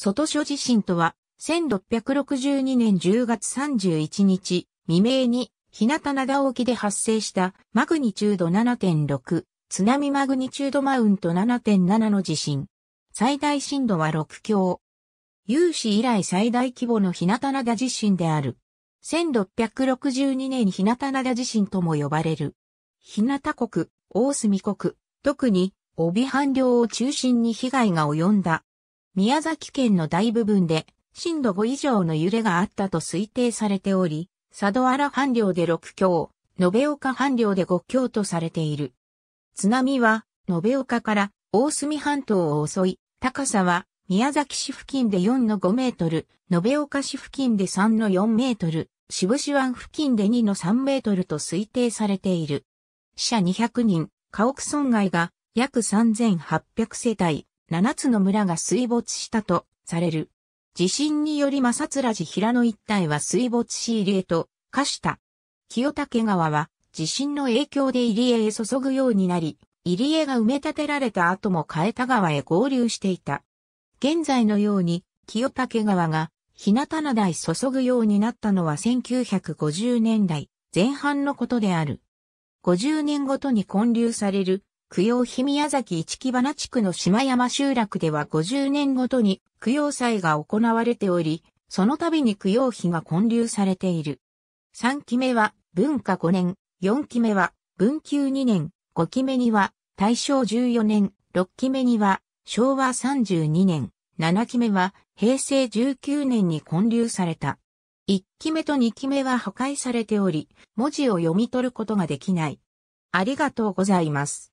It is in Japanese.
外諸地震とは、1662年10月31日未明に、日向灘沖で発生したマグニチュード7.6、津波マグニチュードマウント7.7の地震。最大震度は6強。有史以来最大規模の日向灘地震である。1662年日向灘地震とも呼ばれる。日向国、大隅国、特に、帯半領を中心に被害が及んだ宮崎県の大部分で震度5以上の揺れがあったと推定されており、佐渡原半量で6強、延岡半量で5強とされている。津波は、延岡から大隅半島を襲い、高さは宮崎市付近で4の5メートル、延岡市付近で3の4メートル、渋市湾付近で2の3メートルと推定されている。死者200人、家屋損害が約3800世帯、7つの村が水没したとされる。地震により正津寺平野一帯は水没し入江と化した。清武川は地震の影響で入江へ注ぐようになり、入江が埋め立てられた後も替田川へ合流していた。現在のように清武川が日向灘へ注ぐようになったのは1950年代前半のことである。50年ごとに混流される供養碑宮崎一木花地区の島山集落では50年ごとに供養祭が行われており、その度に供養碑が建立されている。3期目は文化5年、4期目は文久2年、5期目には大正14年、6期目には昭和32年、7期目は平成19年に建立された。1期目と2期目は破壊されており、文字を読み取ることができない。ありがとうございます。